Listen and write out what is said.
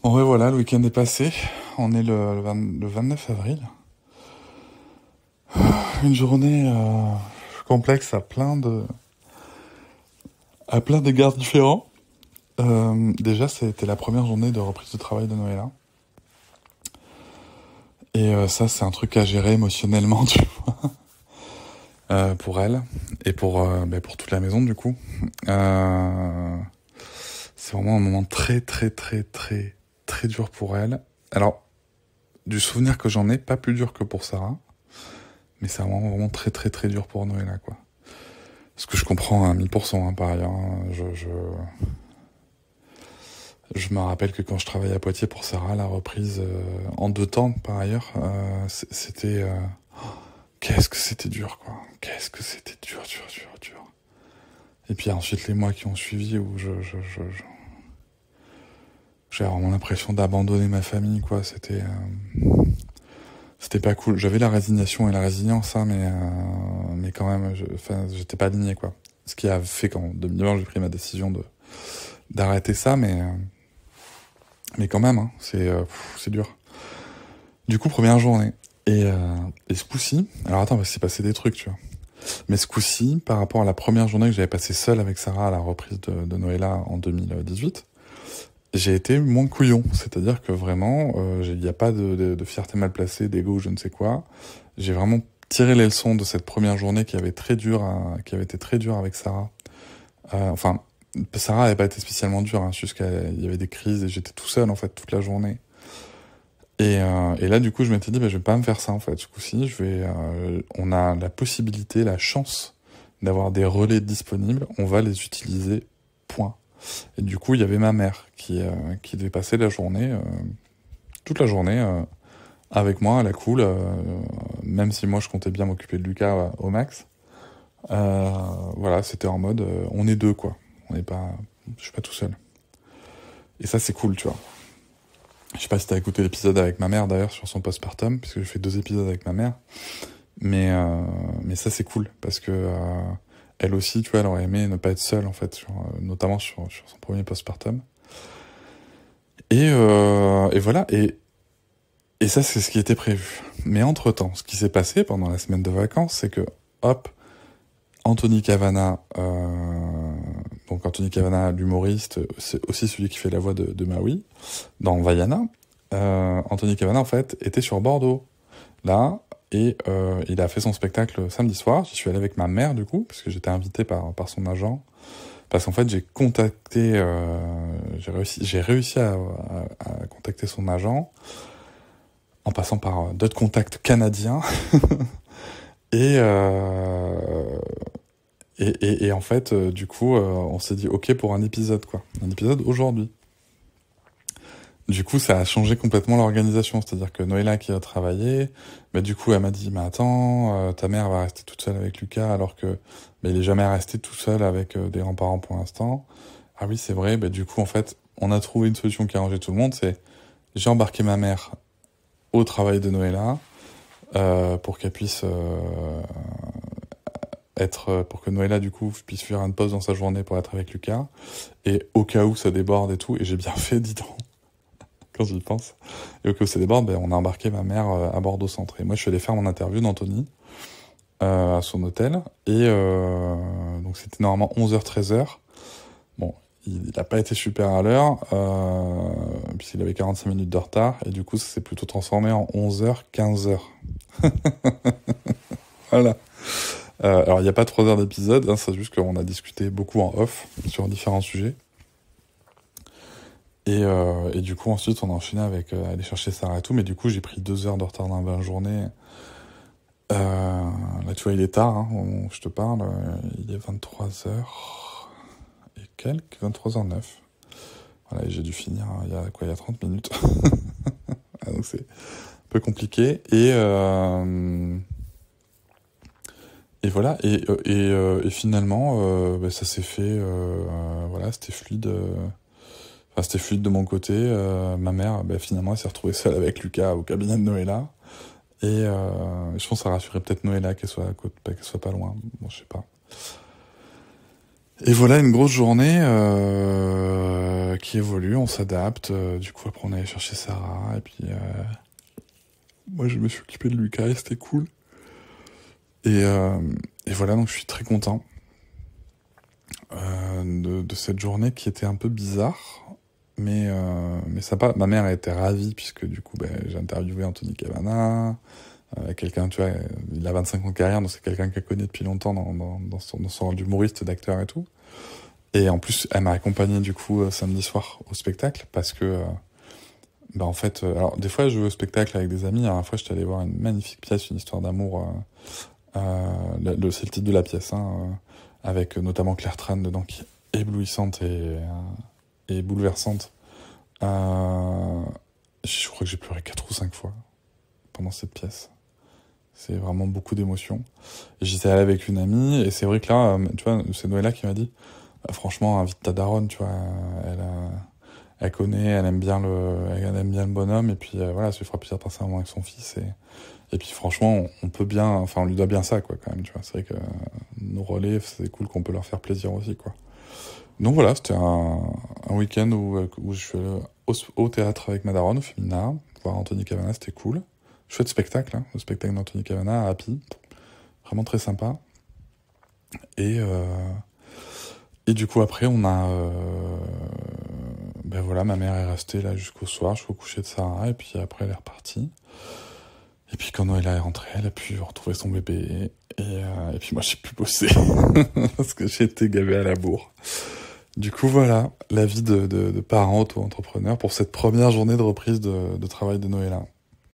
Bon, ben voilà, le week-end est passé. On est le, le, 29 avril. Une journée euh, complexe à plein de à plein d'égards différents. Euh, déjà, c'était la première journée de reprise de travail de Noëlla. Hein. Et euh, ça, c'est un truc à gérer émotionnellement, tu vois. Euh, pour elle et pour, ben pour toute la maison du coup. c'est vraiment un moment très très très très très dur pour elle. Alors, du souvenir que j'en ai, pas plus dur que pour Sarah, mais c'est vraiment, vraiment très très très dur pour Noël, quoi. Ce que je comprends à 1000% hein, par ailleurs. Hein. je, je... me rappelle que quand je travaillais à Poitiers pour Sarah, la reprise euh, en deux temps par ailleurs, euh, c'était... Euh, oh, qu'est-ce que c'était dur, quoi. Qu'est-ce que c'était dur, dur, dur, dur. Et puis ensuite les mois qui ont suivi où je j'avais vraiment l'impression d'abandonner ma famille, quoi. C'était, euh, c'était pas cool. J'avais la résignation et la résilience, hein, mais, euh, mais quand même, je j'étais pas aligné, quoi. Ce qui a fait qu'en 2020, j'ai pris ma décision de d'arrêter ça, mais, euh, mais quand même, hein, c'est, c'est dur. Du coup, première journée. Et, et ce coup-ci, alors attends, parce qu'il passé des trucs, tu vois. Mais ce coup-ci, par rapport à la première journée que j'avais passée seule avec Sarah à la reprise de, de Noëlla en 2018, j'ai été moins couillon. C'est-à-dire que vraiment, euh, il n'y a pas de, fierté mal placée, d'ego, je ne sais quoi. J'ai vraiment tiré les leçons de cette première journée qui avait très dur, qui avait été très dure avec Sarah. Euh, enfin, Sarah n'avait pas été spécialement dure, hein, jusqu'à il y avait des crises et j'étais tout seul en fait toute la journée. Euh, et, là, du coup, je m'étais dit, bah, je vais pas me faire ça en fait. Ce coup-ci, je vais. on a la possibilité, la chance d'avoir des relais disponibles. On va les utiliser et du coup, il y avait ma mère qui, euh, qui devait passer la journée, euh, toute la journée, euh, avec moi à la cool, même si moi je comptais bien m'occuper de Lucas au max. voilà, c'était en mode on est deux quoi, on n'est pas, je suis pas tout seul. Et ça c'est cool, tu vois. Je sais pas si t'as écouté l'épisode avec ma mère d'ailleurs sur son postpartum, puisque je fais deux épisodes avec ma mère. Mais, mais ça c'est cool parce que elle aussi, tu vois, elle aurait aimé ne pas être seule, en fait, euh, sur, notamment sur, son premier postpartum. Et, euh, et voilà, et, ça, c'est ce qui était prévu. Mais entre-temps, ce qui s'est passé pendant la semaine de vacances, c'est que, hop, Anthony Cavana, euh, donc Anthony Cavana, l'humoriste, c'est aussi celui qui fait la voix de, Maui, dans Vaiana, Anthony Cavana, en fait, était sur Bordeaux. Là, et euh, il a fait son spectacle samedi soir. je suis allé avec ma mère, du coup, parce que j'étais invité par, par son agent. Parce qu'en fait, j'ai contacté, euh, j'ai réussi, j'ai réussi à, à, contacter son agent en passant par euh, d'autres contacts canadiens. et, euh, et, et, en fait, euh, du coup, euh, on s'est dit OK pour un épisode, quoi. Un épisode aujourd'hui du coup, ça a changé complètement l'organisation. C'est-à-dire que Noëlla qui a travaillé, bah, du coup, elle m'a dit, mais attends, euh, ta mère va rester toute seule avec Lucas, alors que bah, il est jamais resté tout seul avec euh, des grands-parents pour l'instant. Ah oui, c'est vrai. Mais bah, du coup, en fait, on a trouvé une solution qui a rangé tout le monde. C'est j'ai embarqué ma mère au travail de Noëlla euh, pour qu'elle puisse être pour que Noëlla du coup puisse faire une pause dans sa journée pour être avec Lucas. Et au cas où ça déborde et tout, et j'ai bien fait, dis donc quand pense. Et au cas où ça ben, on a embarqué ma mère euh, à Bordeaux Centre. Et moi, je suis allé faire mon interview d'Anthony euh, à son hôtel. Et euh, donc, c'était normalement 11h, 13h. Bon, il n'a pas été super à l'heure, puisqu'il avait 45 minutes de retard. Et du coup, ça s'est plutôt transformé en 11h, 15h. voilà. alors, il n'y a pas 3 heures d'épisode, hein, c'est juste qu'on a discuté beaucoup en off sur différents sujets. Euh, et, du coup, ensuite, on a enchaîné avec euh, aller chercher et tout, Mais du coup, j'ai pris deux heures de retard dans la journée. Euh, là, tu vois, il est tard, hein. je te parle. Il est 23h et quelques, 23h09. Voilà, j'ai dû finir hein, il y a quoi, il y a 30 minutes. Ah, donc c'est un peu compliqué. Et, et voilà, et, et, finalement, bah, ça s'est fait. voilà, c'était fluide. Enfin, c'était fluide de mon côté. Euh, ma mère, bah, finalement, elle s'est retrouvée seule avec Lucas au cabinet de Noëlla. Et euh, je pense que ça rassurait peut-être Noëlla qu'elle soit, à bah, qu'elle soit pas loin. Bon, je sais pas. Et voilà une grosse journée euh, qui évolue, on s'adapte. Du coup, après, on allait chercher Sarah. Et puis, moi, je me suis occupé de Lucas et c'était cool. Et, voilà, donc je suis très content. de, cette journée qui était un peu bizarre. Mais, euh, mais sympa. Ma mère était ravie, puisque du coup, ben, j'ai interviewé Anthony Cavana. Euh, quelqu'un, tu vois, il a 25 ans de carrière, donc c'est quelqu'un qu'elle connaît depuis longtemps dans, son, rôle d'humoriste, d'acteur et tout. Et en plus, elle m'a accompagné du coup euh, samedi soir au spectacle parce que, ben, en fait, alors des fois je vais au spectacle avec des amis. La fois, fois, suis allé voir une magnifique pièce, une histoire d'amour. Euh, c'est le titre de la pièce, hein, avec notamment Claire Tran dedans qui est éblouissante et et bouleversante. Euh, je crois que j'ai pleuré quatre ou cinq fois pendant cette pièce. C'est vraiment beaucoup d'émotions. J'étais allé avec une amie, et c'est vrai que là, euh, tu vois, c'est là qui m'a dit euh, Franchement, invite ta daronne, tu vois. Elle, elle connaît, elle aime, bien le, elle aime bien le bonhomme, et puis voilà, ça lui fera plaisir de un moment avec son fils. Et, et puis franchement, on peut bien, enfin, on lui doit bien ça, quoi, quand même, tu vois. C'est vrai que nos relais, c'est cool qu'on peut leur faire plaisir aussi, quoi. Donc voilà, c'était un, un week-end où, je suis au, théâtre avec Madaron, au Femina, voir Anthony Cavana, c'était cool. Je fais spectacle, hein, le spectacle d'Anthony Cavana à Happy, vraiment très sympa. Et, euh, et du coup, après, on a. Euh, ben voilà, ma mère est restée là jusqu'au soir, je suis au coucher de Sarah, et puis après, elle est repartie. Et puis quand Noëlla est rentrée, elle a pu retrouver son bébé. Et, euh, et puis moi, j'ai pu bosser parce que j'ai été gavé à la bourre. Du coup, voilà la vie de, de, de parent auto-entrepreneur pour cette première journée de reprise de, de travail de Noëlla.